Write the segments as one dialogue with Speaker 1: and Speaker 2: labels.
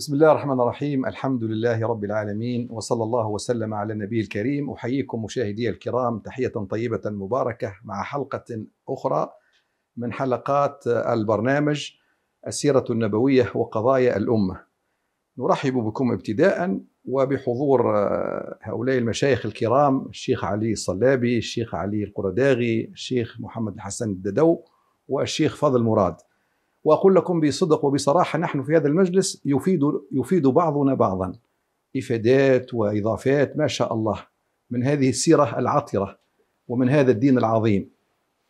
Speaker 1: بسم الله الرحمن الرحيم الحمد لله رب العالمين وصلى الله وسلم على النبي الكريم أحييكم مشاهدي الكرام تحية طيبة مباركة مع حلقة أخرى من حلقات البرنامج السيرة النبوية وقضايا الأمة نرحب بكم ابتداء وبحضور هؤلاء المشايخ الكرام الشيخ علي الصلابي الشيخ علي القرداغي الشيخ محمد الحسن الددو والشيخ فضل مراد واقول لكم بصدق وبصراحه نحن في هذا المجلس يفيد يفيد بعضنا بعضا افادات واضافات ما شاء الله من هذه السيره العطره ومن هذا الدين العظيم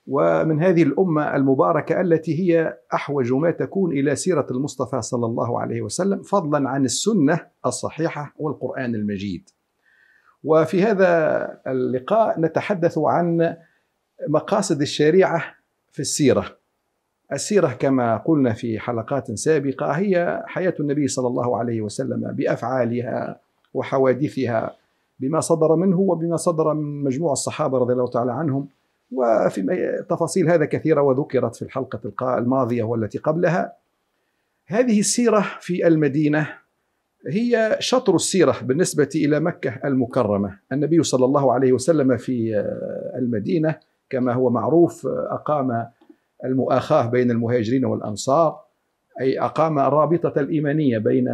Speaker 1: ومن هذه الامه المباركه التي هي احوج ما تكون الى سيره المصطفى صلى الله عليه وسلم فضلا عن السنه الصحيحه والقران المجيد. وفي هذا اللقاء نتحدث عن مقاصد الشريعه في السيره السيرة كما قلنا في حلقات سابقة هي حياة النبي صلى الله عليه وسلم بأفعالها وحوادثها بما صدر منه وبما صدر من مجموع الصحابة رضي الله تعالى عنهم وفي تفاصيل هذا كثيرة وذكرت في الحلقة الماضية والتي قبلها هذه السيرة في المدينة هي شطر السيرة بالنسبة إلى مكة المكرمة النبي صلى الله عليه وسلم في آه، المدينة كما هو معروف آه، أقام المؤاخاه بين المهاجرين والانصار اي اقام الرابطه الايمانيه بين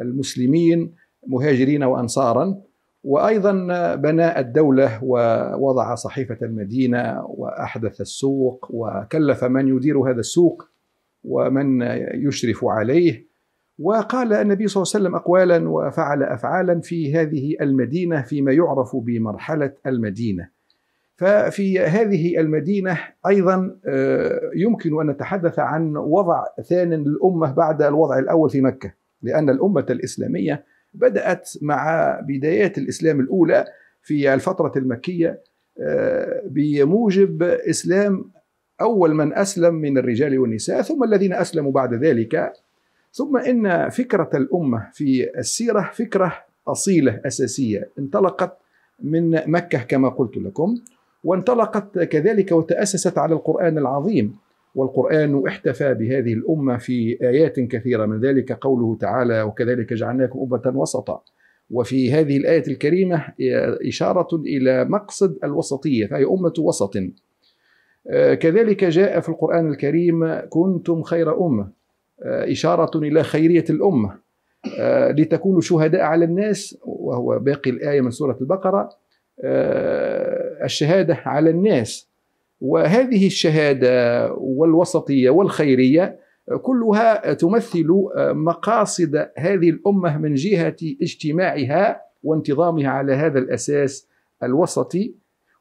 Speaker 1: المسلمين مهاجرين وانصارا وايضا بنى الدوله ووضع صحيفه المدينه واحدث السوق وكلف من يدير هذا السوق ومن يشرف عليه وقال النبي صلى الله عليه وسلم اقوالا وفعل افعالا في هذه المدينه فيما يعرف بمرحله المدينه ففي هذه المدينة أيضا آه، يمكن أن نتحدث عن وضع ثان للأمة بعد الوضع الأول في مكة لأن الأمة الإسلامية بدأت مع بدايات الإسلام الأولى في الفترة المكية آه، بموجب إسلام أول من أسلم من الرجال والنساء ثم الذين أسلموا بعد ذلك ثم إن فكرة الأمة في السيرة فكرة أصيلة أساسية انطلقت من مكة كما قلت لكم وانطلقت كذلك وتأسست على القرآن العظيم والقرآن احتفى بهذه الأمة في آيات كثيرة من ذلك قوله تعالى وكذلك جعلناكم أمة وسطا وفي هذه الآية الكريمة إشارة إلى مقصد الوسطية فهي أمة وسط آه، كذلك جاء في القرآن الكريم كنتم خير أمة آه، إشارة إلى خيرية الأمة آه، لتكونوا شهداء على الناس وهو باقي الآية من سورة البقرة الشهاده على الناس وهذه الشهاده والوسطيه والخيريه كلها تمثل مقاصد هذه الامه من جهه اجتماعها وانتظامها على هذا الاساس الوسطي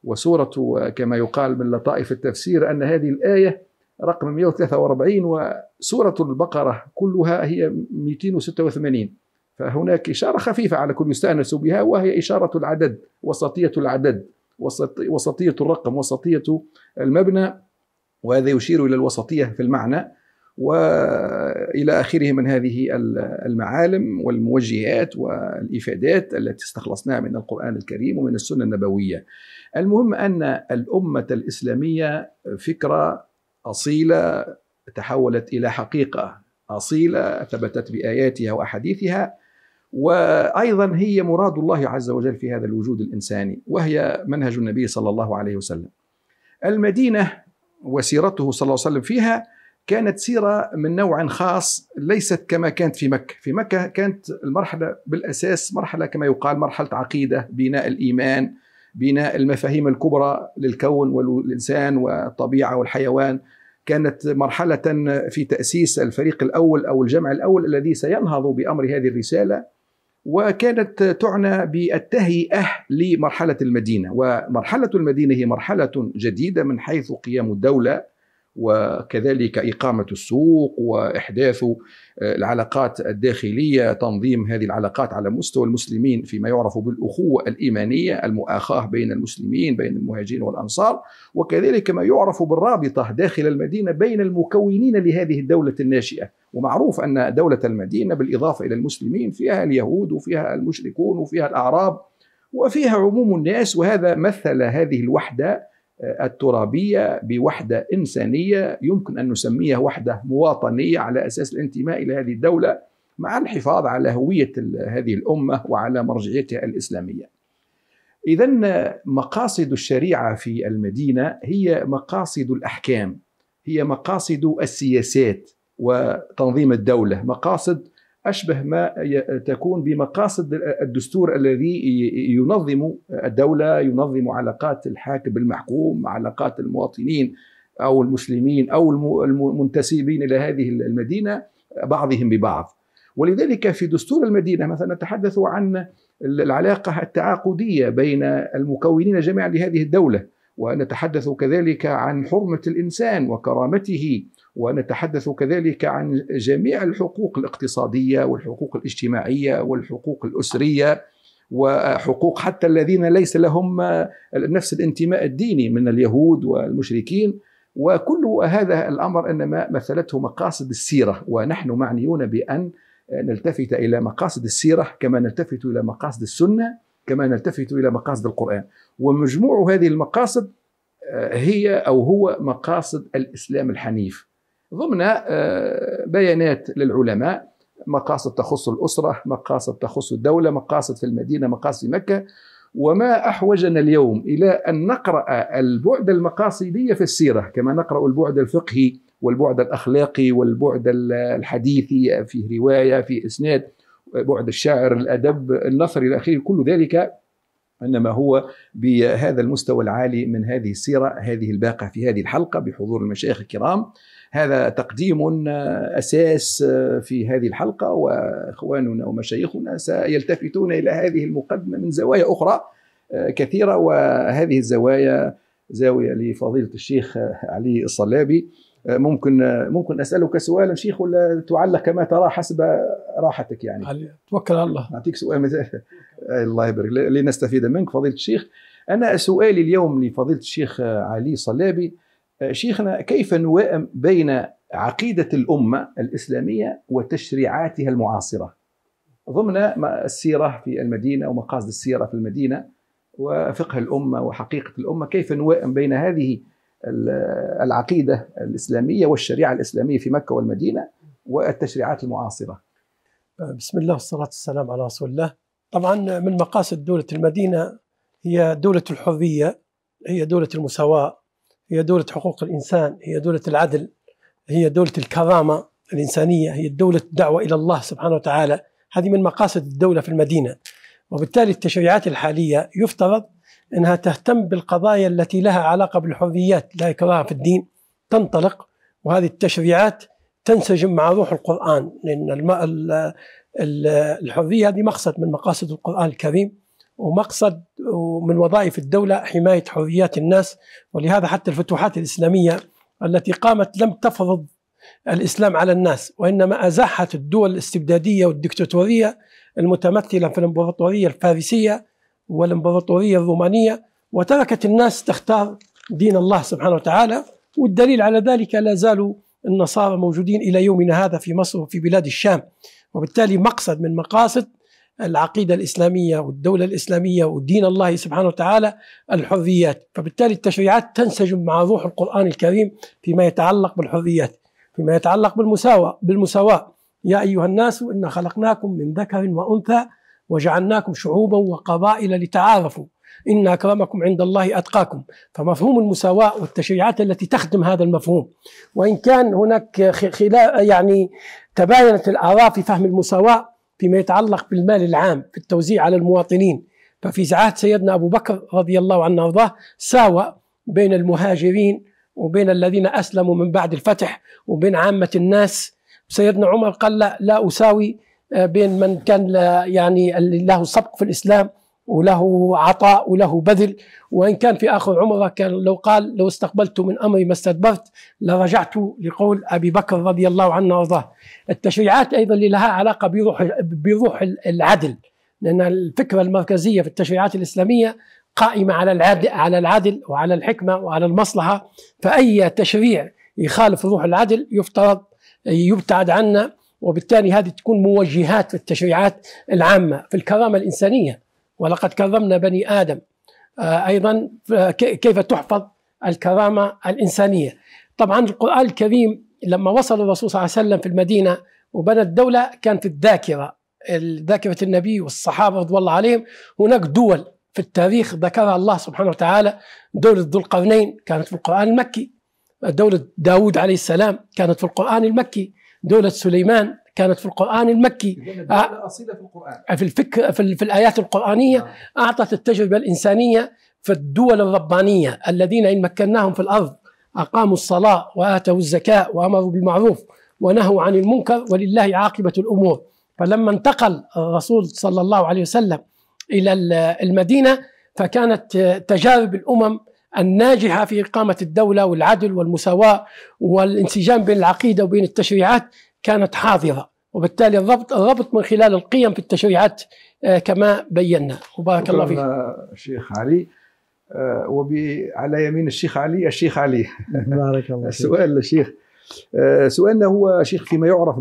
Speaker 1: وسوره كما يقال من لطائف التفسير ان هذه الايه رقم 143 وسوره البقره كلها هي 286 فهناك اشاره خفيفه على كل يستانس بها وهي اشاره العدد وسطيه العدد وسطية الرقم وسطية المبنى وهذا يشير إلى الوسطية في المعنى والى اخره من هذه المعالم والموجهات والافادات التي استخلصناها من القران الكريم ومن السنه النبويه. المهم ان الامه الاسلاميه فكره اصيله تحولت الى حقيقه اصيله ثبتت باياتها واحاديثها وايضا هي مراد الله عز وجل في هذا الوجود الانساني وهي منهج النبي صلى الله عليه وسلم. المدينه وسيرته صلى الله عليه وسلم فيها كانت سيره من نوع خاص ليست كما كانت في مكه، في مكه كانت المرحله بالاساس مرحله كما يقال مرحله عقيده، بناء الايمان، بناء المفاهيم الكبرى للكون والانسان والطبيعه والحيوان، كانت مرحلة في تأسيس الفريق الأول أو الجمع الأول الذي سينهض بأمر هذه الرسالة وكانت تعنى بالتهيئه لمرحله المدينه ومرحله المدينه هي مرحله جديده من حيث قيام الدوله وكذلك إقامة السوق وإحداث آه، العلاقات الداخلية تنظيم هذه العلاقات على مستوى المسلمين فيما يعرف بالأخوة الإيمانية المؤاخاة بين المسلمين بين المهاجرين والأنصار وكذلك ما يعرف بالرابطة داخل المدينة بين المكونين لهذه الدولة الناشئة ومعروف أن دولة المدينة بالإضافة إلى المسلمين فيها اليهود وفيها المشركون وفيها الأعراب وفيها عموم الناس وهذا مثل هذه الوحدة الترابيه بوحده انسانيه يمكن ان نسميها وحده مواطنيه على اساس الانتماء الى هذه الدوله مع الحفاظ على هويه هذه الامه وعلى مرجعيتها الاسلاميه. اذا مقاصد الشريعه في المدينه هي مقاصد الاحكام، هي مقاصد السياسات وتنظيم الدوله، مقاصد أشبه ما تكون بمقاصد الدستور الذي ينظم الدولة ينظم علاقات الحاكم بالمحكوم علاقات المواطنين أو المسلمين أو المنتسبين إلى هذه المدينة بعضهم ببعض ولذلك في دستور المدينة مثلا نتحدث عن العلاقة التعاقدية بين المكونين جميعا لهذه الدولة ونتحدث كذلك عن حرمة الإنسان وكرامته ونتحدث كذلك عن جميع الحقوق الاقتصاديه والحقوق الاجتماعيه والحقوق الاسريه وحقوق حتى الذين ليس لهم نفس الانتماء الديني من اليهود والمشركين وكل هذا الامر انما مثلته مقاصد السيره ونحن معنيون بان نلتفت الى مقاصد السيره كما نلتفت الى مقاصد السنه كما نلتفت الى مقاصد القران ومجموع هذه المقاصد آه، هي او هو مقاصد الاسلام الحنيف ضمن آه، بيانات للعلماء مقاصد تخص الأسرة مقاصد تخص الدولة مقاصد في المدينة مقاصد في مكة وما أحوجنا اليوم إلى أن نقرأ البعد المقاصدي في السيرة كما نقرأ البعد الفقهي والبعد الأخلاقي والبعد الحديثي في رواية في إسناد بعد الشاعر الأدب النثر إلى آخره كل ذلك انما هو بهذا المستوى العالي من هذه السيره هذه الباقه في هذه الحلقه بحضور المشايخ الكرام هذا تقديم آه، اساس آه، في هذه الحلقه واخواننا ومشايخنا سيلتفتون الى هذه المقدمه من زوايا اخرى آه، كثيره وهذه الزوايا زاويه لفضيله الشيخ علي الصلابي ممكن ممكن اسالك سؤالا شيخ ولا تعلق كما ترى حسب راحتك يعني توكل على الله اعطيك سؤال مثال الله يبارك لنستفيد منك فضيله الشيخ انا سؤالي اليوم لفضيله الشيخ علي صلابي آه، شيخنا كيف نوائم بين عقيدة الأمة الإسلامية وتشريعاتها المعاصرة ضمن السيرة في المدينة ومقاصد السيرة في المدينة وفقه الأمة وحقيقة الأمة كيف نوائم بين هذه العقيدة الإسلامية والشريعة الإسلامية في مكة والمدينة والتشريعات المعاصرة
Speaker 2: آه، بسم الله والصلاة والسلام على رسول الله طبعا من مقاصد دولة المدينة هي دولة الحرية هي دولة المساواة هي دولة حقوق الإنسان هي دولة العدل هي دولة الكرامة الإنسانية هي دولة الدعوة إلى الله سبحانه وتعالى هذه من مقاصد الدولة في المدينة وبالتالي التشريعات الحالية يفترض أنها تهتم بالقضايا التي لها علاقة بالحريات لا يكرهها في الدين تنطلق وهذه التشريعات تنسجم مع روح القرآن لأن الحرية هذه مقصد من مقاصد القرآن الكريم ومقصد من وظائف الدولة حماية حريات الناس ولهذا حتى الفتوحات الإسلامية التي قامت لم تفرض الإسلام على الناس وإنما أزاحت الدول الاستبدادية والدكتاتورية المتمثلة في الإمبراطورية الفارسية والإمبراطورية الرومانية وتركت الناس تختار دين الله سبحانه وتعالى والدليل على ذلك لا زالوا النصارى موجودين إلى يومنا هذا في مصر وفي بلاد الشام وبالتالي مقصد من مقاصد العقيدة الإسلامية والدولة الإسلامية ودين الله سبحانه وتعالى الحريات فبالتالي التشريعات تنسجم مع روح القرآن الكريم فيما يتعلق بالحريات فيما يتعلق بالمساواة بالمساواة يا أيها الناس إنا خلقناكم من ذكر وأنثى وجعلناكم شعوبا وقبائل لتعارفوا إن أكرمكم عند الله أتقاكم فمفهوم المساواة والتشريعات التي تخدم هذا المفهوم وإن كان هناك خلاف يعني تباينت الآراء في فهم المساواة فيما يتعلق بالمال العام في التوزيع على المواطنين ففي عهد سيدنا أبو بكر رضي الله عنه وارضاه ساوى بين المهاجرين وبين الذين أسلموا من بعد الفتح وبين عامة الناس سيدنا عمر قال لا, لا أساوي آه، بين من كان يعني له سبق في الإسلام وله عطاء وله بذل وإن كان في آخر عمره كان لو قال لو استقبلت من أمري ما استدبرت لرجعت لقول أبي بكر رضي الله عنه وارضاه التشريعات أيضا اللي لها علاقة بروح, بروح العدل لأن الفكرة المركزية في التشريعات الإسلامية قائمة على العدل, على العدل وعلى الحكمة وعلى المصلحة فأي تشريع يخالف روح العدل يفترض يبتعد عنه وبالتالي هذه تكون موجهات في التشريعات العامة في الكرامة الإنسانية ولقد كرمنا بني آدم آه، أيضا آه، كيف تحفظ الكرامة الإنسانية طبعا القرآن الكريم لما وصل الرسول صلى الله عليه وسلم في المدينة وبنى الدولة كانت الذاكرة ذاكرة النبي والصحابة رضي الله عليهم هناك دول في التاريخ ذكرها الله سبحانه وتعالى دولة ذو القرنين كانت في القرآن المكي دولة داود عليه السلام كانت في القرآن المكي دولة سليمان كانت في القرآن المكي آه،
Speaker 1: أصيلة في القرآن
Speaker 2: في الفكر في, في الآيات القرآنية آه. أعطت التجربة الإنسانية في الدول الربانية الذين إن مكناهم في الأرض أقاموا الصلاة وآتوا الزكاة وأمروا بالمعروف ونهوا عن المنكر ولله عاقبة الأمور فلما انتقل الرسول صلى الله عليه وسلم إلى المدينة فكانت تجارب الأمم الناجحة في إقامة الدولة والعدل والمساواة والانسجام بين العقيدة وبين التشريعات كانت حاضرة وبالتالي الربط الربط من خلال القيم في التشريعات آه، كما بينا وبارك الله فيك آه،
Speaker 1: شيخ علي آه، وعلى يمين الشيخ علي الشيخ علي
Speaker 3: بارك الله السؤال
Speaker 1: للشيخ سؤالنا هو شيخ فيما يعرف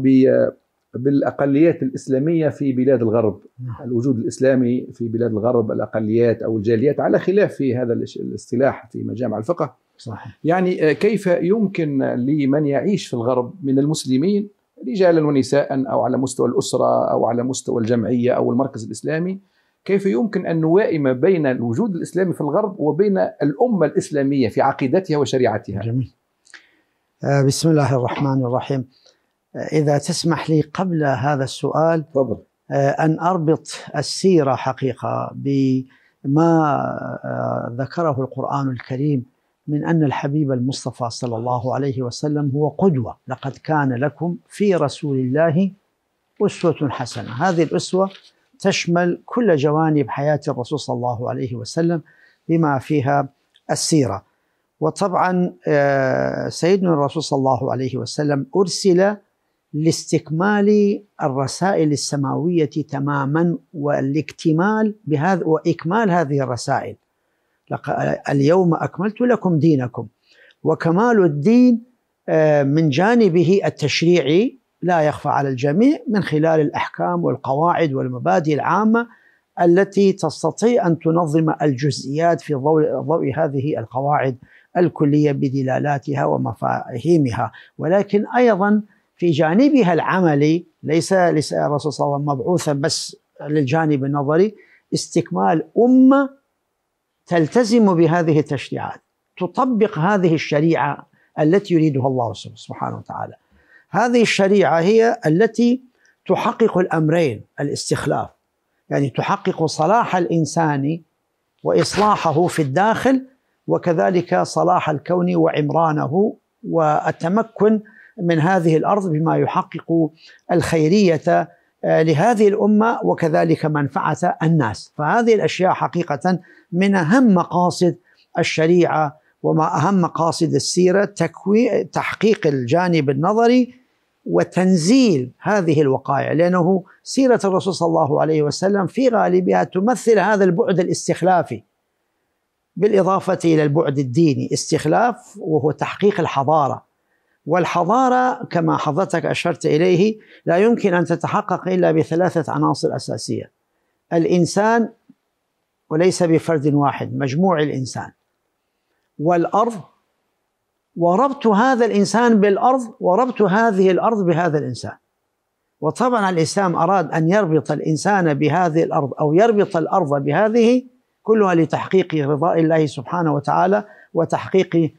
Speaker 1: بالاقليات الاسلاميه في بلاد الغرب نعم. الوجود الاسلامي في بلاد الغرب الاقليات او الجاليات على خلاف في هذا الاصطلاح في مجامع الفقه صحيح. يعني كيف يمكن لمن يعيش في الغرب من المسلمين رجالا ونساء او على مستوى الاسره او على مستوى الجمعيه او المركز الاسلامي كيف يمكن ان نوائم بين الوجود الاسلامي في الغرب وبين الامه الاسلاميه في عقيدتها
Speaker 3: وشريعتها. جميل. آه، بسم الله الرحمن الرحيم. آه، اذا تسمح لي قبل هذا السؤال طبعا. آه، ان اربط السيره حقيقه بما ذكره القران الكريم من أن الحبيب المصطفى صلى الله عليه وسلم هو قدوة لقد كان لكم في رسول الله أسوة حسنة هذه الأسوة تشمل كل جوانب حياة الرسول صلى الله عليه وسلم بما فيها السيرة وطبعا آه، سيدنا الرسول صلى الله عليه وسلم أرسل لاستكمال الرسائل السماوية تماما والاكتمال بهذا وإكمال هذه الرسائل اليوم أكملت لكم دينكم وكمال الدين آه، من جانبه التشريعي لا يخفى على الجميع من خلال الأحكام والقواعد والمبادئ العامة التي تستطيع أن تنظم الجزئيات في ضوء, هذه القواعد الكلية بدلالاتها ومفاهيمها ولكن أيضا في جانبها العملي ليس الرسول صلى الله عليه وسلم مبعوثا بس للجانب النظري استكمال أمة تلتزم بهذه التشريعات تطبق هذه الشريعه التي يريدها الله سبحانه وتعالى هذه الشريعه هي التي تحقق الامرين الاستخلاف يعني تحقق صلاح الانسان واصلاحه في الداخل وكذلك صلاح الكون وعمرانه والتمكن من هذه الارض بما يحقق الخيريه آه، لهذه الامه وكذلك منفعه الناس، فهذه الاشياء حقيقه من اهم مقاصد الشريعه وما اهم مقاصد السيره تحقيق الجانب النظري وتنزيل هذه الوقائع لانه سيره الرسول صلى الله عليه وسلم في غالبها تمثل هذا البعد الاستخلافي بالاضافه الى البعد الديني، استخلاف وهو تحقيق الحضاره والحضاره كما حضرتك اشرت اليه لا يمكن ان تتحقق الا بثلاثه عناصر اساسيه الانسان وليس بفرد واحد مجموع الانسان والارض وربط هذا الانسان بالارض وربط هذه الارض بهذا الانسان وطبعا الاسلام اراد ان يربط الانسان بهذه الارض او يربط الارض بهذه كلها لتحقيق رضاء الله سبحانه وتعالى وتحقيق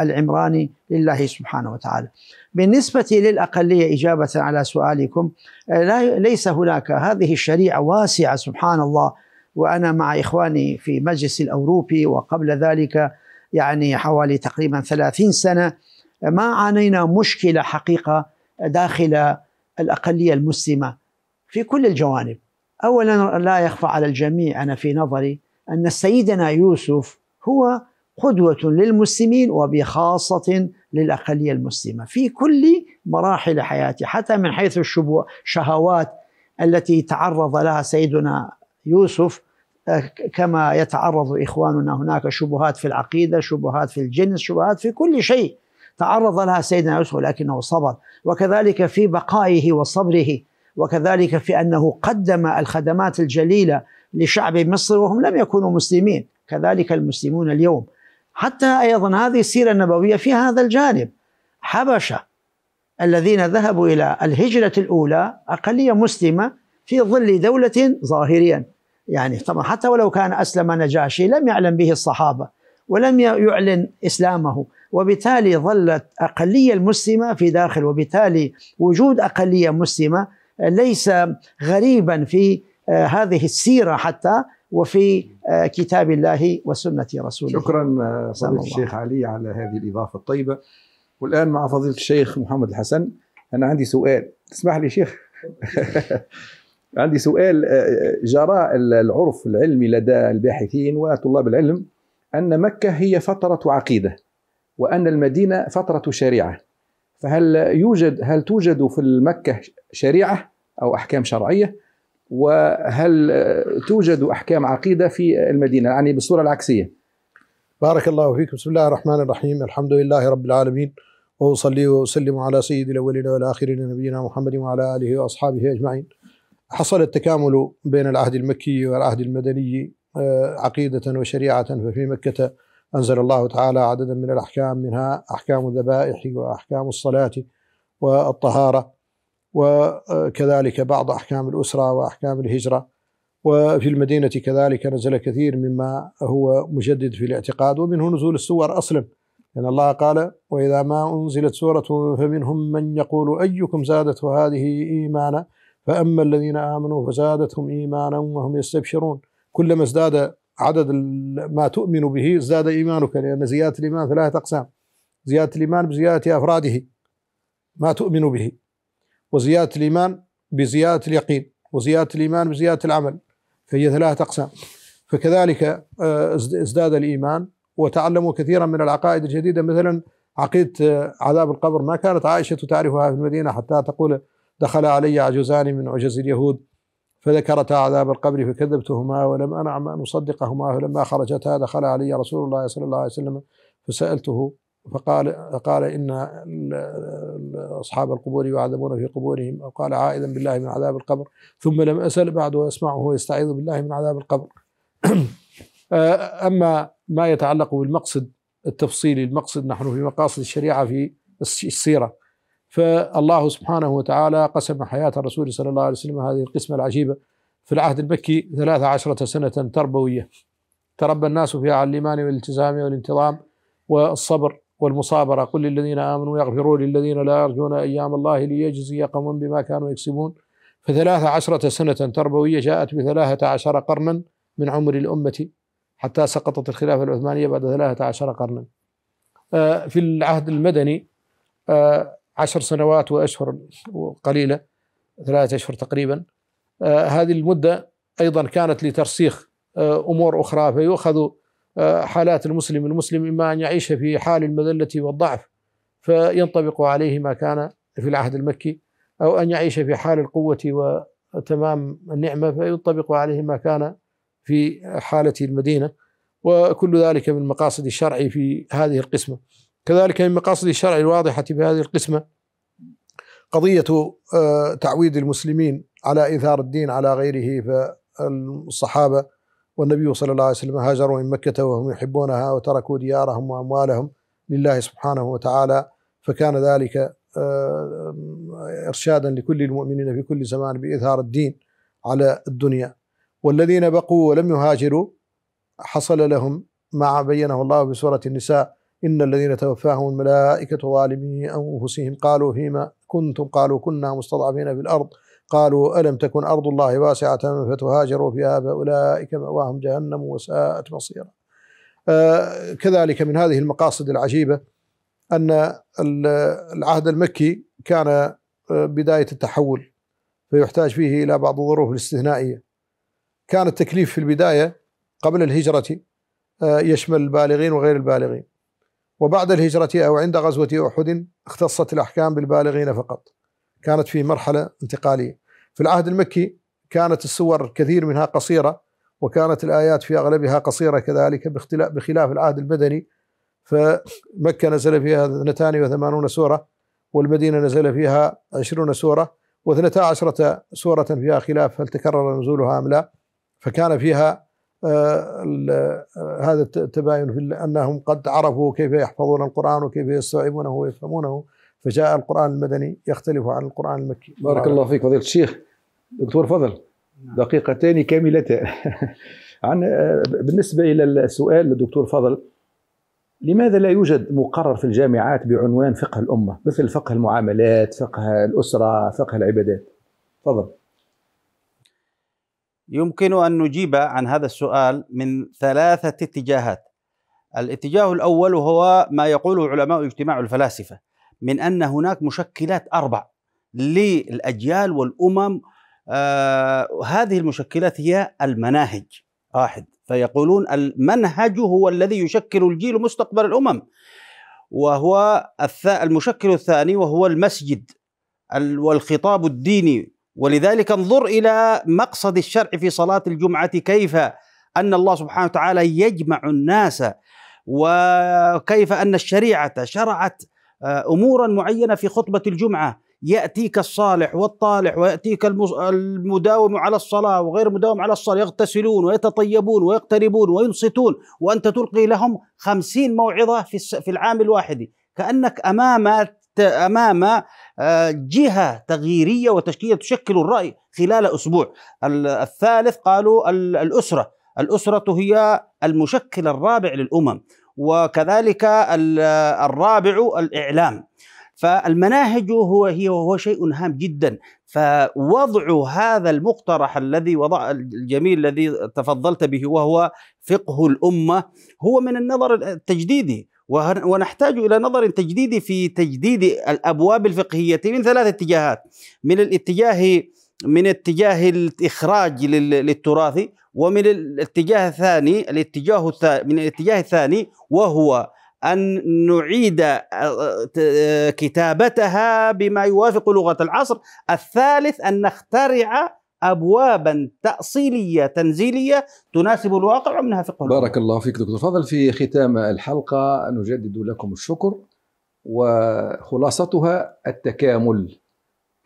Speaker 3: العمراني لله سبحانه وتعالى بالنسبة للأقلية إجابة على سؤالكم آه، ليس هناك هذه الشريعة واسعة سبحان الله وأنا مع إخواني في مجلس الأوروبي وقبل ذلك يعني حوالي تقريبا ثلاثين سنة ما عانينا مشكلة حقيقة داخل الأقلية المسلمة في كل الجوانب أولا لا يخفى على الجميع أنا في نظري أن سيدنا يوسف هو قدوة للمسلمين وبخاصة للأقلية المسلمة في كل مراحل حياته حتى من حيث الشهوات التي تعرض لها سيدنا يوسف آه، كما يتعرض إخواننا هناك شبهات في العقيدة شبهات في الجنس شبهات في كل شيء تعرض لها سيدنا يوسف لكنه صبر وكذلك في بقائه وصبره وكذلك في أنه قدم الخدمات الجليلة لشعب مصر وهم لم يكونوا مسلمين كذلك المسلمون اليوم حتى أيضا هذه السيرة النبوية في هذا الجانب حبشة الذين ذهبوا إلى الهجرة الأولى أقلية مسلمة في ظل دولة ظاهريا يعني طبعا حتى ولو كان أسلم نجاشي لم يعلم به الصحابة ولم يعلن إسلامه وبالتالي ظلت أقلية المسلمة في داخل وبالتالي وجود أقلية مسلمة ليس غريبا في آه، هذه السيرة حتى وفي آه، كتاب الله وسنة رسوله شكرا آه، فضيلة الشيخ علي على
Speaker 1: هذه الإضافة الطيبة والآن مع فضيلة الشيخ محمد الحسن أنا عندي سؤال تسمح لي شيخ عندي سؤال آه، جرى العرف العلمي لدى الباحثين وطلاب العلم أن مكة هي فترة عقيدة وأن المدينة فترة شريعة فهل يوجد هل توجد في مكة شريعة أو أحكام شرعية وهل توجد أحكام عقيدة في المدينة يعني بالصورة العكسية
Speaker 4: بارك الله فيك بسم الله الرحمن الرحيم الحمد لله رب العالمين وأصلي وأسلم على سيد الأولين والآخرين نبينا محمد وعلى آله وأصحابه أجمعين حصل التكامل بين العهد المكي والعهد المدني آه، عقيدة وشريعة ففي مكة أنزل الله تعالى عددا من الأحكام منها أحكام الذبائح وأحكام الصلاة والطهارة وكذلك بعض أحكام الأسرة وأحكام الهجرة وفي المدينة كذلك نزل كثير مما هو مجدد في الاعتقاد ومنه نزول السور أصلا لأن يعني الله قال وإذا ما أنزلت سورة فمنهم من يقول أيكم زادته هذه إيمانا فأما الذين آمنوا فزادتهم إيمانا وهم يستبشرون كلما ازداد عدد ما تؤمن به ازداد إيمانك لأن زيادة الإيمان ثلاثة أقسام زيادة الإيمان بزيادة أفراده ما تؤمن به وزيادة الإيمان بزيادة اليقين وزيادة الإيمان بزيادة العمل فهي ثلاثة أقسام فكذلك آه، ازداد الإيمان وتعلموا كثيرا من العقائد الجديدة مثلا عقيدة آه، عذاب القبر ما كانت عائشة تعرفها في المدينة حتى تقول دخل علي عجوزان من عجز اليهود فذكرتا عذاب القبر فكذبتهما ولم أنعم أن أصدقهما فلما خرجتا دخل علي رسول الله صلى الله عليه وسلم فسألته فقال قال إن أصحاب القبور يعذبون في قبورهم أو قال عائذا بالله من عذاب القبر ثم لم اسال بعد وأسمعه يستعيذ بالله من عذاب القبر أما ما يتعلق بالمقصد التفصيلي المقصد نحن في مقاصد الشريعة في السيرة فالله سبحانه وتعالى قسم حياة الرسول صلى الله عليه وسلم هذه القسمة العجيبة في العهد المكي ثلاث عشرة سنة تربوية تربى الناس فيها على الإيمان والالتزام والانتظام والصبر والمصابرة قل للذين آمنوا يغفروا للذين لا يرجون أيام الله ليجزي قوم بما كانوا يكسبون فثلاث عشرة سنة تربوية جاءت بثلاثة عشر قرنا من عمر الأمة حتى سقطت الخلافة العثمانية بعد ثلاثة عشر قرنا آه، في العهد المدني آه، عشر سنوات وأشهر قليلة ثلاثة أشهر تقريبا آه، هذه المدة أيضا كانت لترسيخ أمور أخرى فيؤخذ حالات المسلم المسلم إما أن يعيش في حال المذلة والضعف فينطبق عليه ما كان في العهد المكي أو أن يعيش في حال القوة وتمام النعمة فينطبق عليه ما كان في حالة المدينة وكل ذلك من مقاصد الشرع في هذه القسمة كذلك من مقاصد الشرع الواضحة في هذه القسمة قضية آه، تعويد المسلمين على إثار الدين على غيره فالصحابة والنبي صلى الله عليه وسلم هاجروا من مكة وهم يحبونها وتركوا ديارهم وأموالهم لله سبحانه وتعالى فكان ذلك آه، إرشادا لكل المؤمنين في كل زمان بإظهار الدين على الدنيا والذين بقوا ولم يهاجروا حصل لهم ما بينه الله بسورة النساء إن الذين توفاهم الملائكة ظالمي أنفسهم قالوا فيما كنتم قالوا كنا مستضعفين في الأرض قالوا ألم تكن أرض الله واسعة فتهاجروا فيها فأولئك مأواهم جهنم وساءت مصيرا آه، كذلك من هذه المقاصد العجيبة أن العهد المكي كان آه، بداية التحول فيحتاج فيه إلى بعض الظروف الاستثنائية كان التكليف في البداية قبل الهجرة آه، يشمل البالغين وغير البالغين وبعد الهجرة أو عند غزوة أحد اختصت الأحكام بالبالغين فقط كانت في مرحلة انتقالية في العهد المكي كانت السور كثير منها قصيرة وكانت الآيات في أغلبها قصيرة كذلك بخلاف العهد المدني فمكة نزل فيها 82 سورة والمدينة نزل فيها 20 سورة واثنتا عشرة سورة فيها خلاف هل تكرر نزولها أم لا فكان فيها آه، هذا التباين في أنهم قد عرفوا كيف يحفظون القرآن وكيف يستوعبونه ويفهمونه فجاء القرآن المدني يختلف عن القرآن المكي بارك الله
Speaker 1: فيك فضيلة الشيخ دكتور فضل نعم. دقيقتان كاملتان عن بالنسبة إلى السؤال للدكتور فضل لماذا لا يوجد مقرر في الجامعات بعنوان فقه الأمة مثل فقه المعاملات فقه الأسرة فقه
Speaker 4: العبادات تفضل
Speaker 5: يمكن أن نجيب عن هذا السؤال من ثلاثة اتجاهات الاتجاه الأول هو ما يقوله علماء اجتماع الفلاسفة من ان هناك مشكلات اربع للاجيال والامم آه هذه المشكلات هي المناهج واحد فيقولون المنهج هو الذي يشكل الجيل مستقبل الامم وهو المشكل الثاني وهو المسجد والخطاب الديني ولذلك انظر الى مقصد الشرع في صلاه الجمعه كيف ان الله سبحانه وتعالى يجمع الناس وكيف ان الشريعه شرعت آه، امورا معينه في خطبه الجمعه ياتيك الصالح والطالح وياتيك المداوم على الصلاه وغير المداوم على الصلاه يغتسلون ويتطيبون ويقتربون وينصتون وانت تلقي لهم خمسين موعظه في العام الواحد كانك امام امام آه، جهه تغييريه وتشكيليه تشكل الراي خلال اسبوع الثالث قالوا الاسره الاسره هي المشكل الرابع للامم وكذلك الرابع الإعلام فالمناهج هو هي وهو شيء هام جدا فوضع هذا المقترح الذي وضع الجميل الذي تفضلت به وهو فقه الأمة هو من النظر التجديدي ونحتاج إلى نظر تجديدي في تجديد الأبواب الفقهية من ثلاث اتجاهات من الاتجاه من اتجاه الإخراج للتراث ومن الاتجاه الثاني الاتجاه من الاتجاه الثاني وهو أن نعيد آه، آه، كتابتها بما يوافق لغة العصر الثالث أن نخترع أبوابا تأصيلية تنزيلية تناسب الواقع ومنها فقه بارك
Speaker 1: الله فيك دكتور فضل في ختام الحلقة نجدد لكم الشكر وخلاصتها التكامل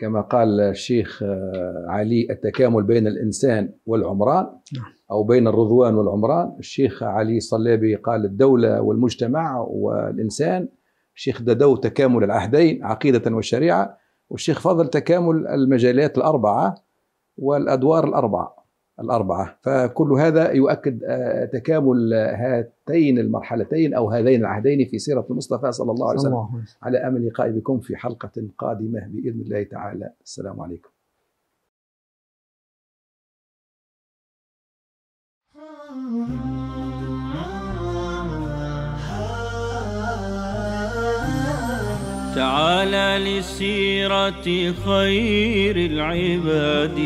Speaker 1: كما قال الشيخ آه، علي التكامل بين الإنسان والعمران نعم. أو بين الرضوان والعمران الشيخ علي الصلابي قال الدولة والمجتمع والإنسان الشيخ ددو تكامل العهدين عقيدة وشريعة والشيخ فضل تكامل المجالات الأربعة والأدوار الأربعة الأربعة فكل هذا يؤكد آه، تكامل هاتين المرحلتين أو هذين العهدين في سيرة المصطفى صلى الله عليه وسلم الله. على أمل لقاء بكم في حلقة قادمة بإذن الله تعالى السلام عليكم
Speaker 6: تعالى لسيرة خير العباد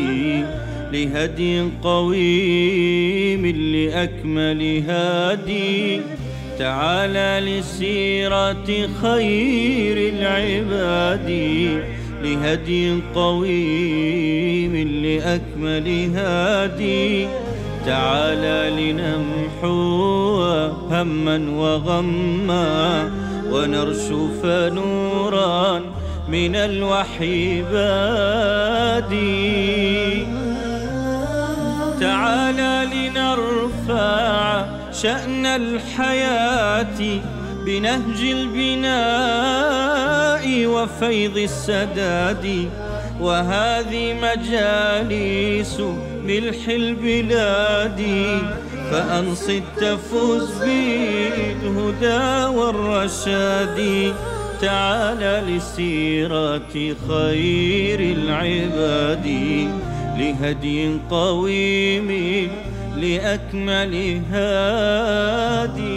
Speaker 6: لهدي قويم لأكمل هادي تعالى لسيرة خير العباد لهدي قويم لأكمل هادي تعالى لنمحو هما وغما ونرشف نورا من الوحي بادي تعالى لنرفع شأن الحياة بنهج البناء وفيض السداد وهذه مجالس ملح البلاد فأنصت تفوز بالهدى والرشاد تعال لسيرة خير العباد لهدي قويم لأكمل هادي